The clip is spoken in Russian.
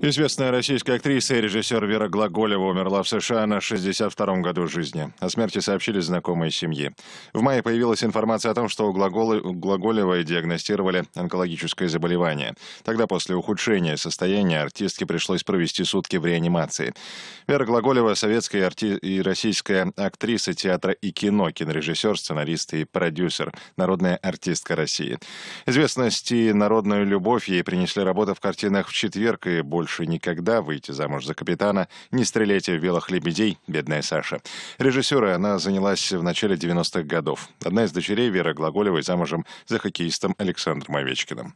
Известная российская актриса и режиссер Вера Глаголева умерла в США на 62-м году жизни. О смерти сообщили знакомые семьи. В мае появилась информация о том, что у, Глаголы, у Глаголевой диагностировали онкологическое заболевание. Тогда после ухудшения состояния артистке пришлось провести сутки в реанимации. Вера Глаголева – советская арти... и российская актриса театра и кино, кинорежиссер, сценарист и продюсер, народная артистка России. Известность и народную любовь ей принесли работы в картинах «В четверг» и больше больше никогда выйти замуж за капитана, не стреляйте в белых лебедей, бедная Саша. Режиссера она занялась в начале 90-х годов. Одна из дочерей Вера Глаголевой замужем за хоккеистом Александром Овечкиным.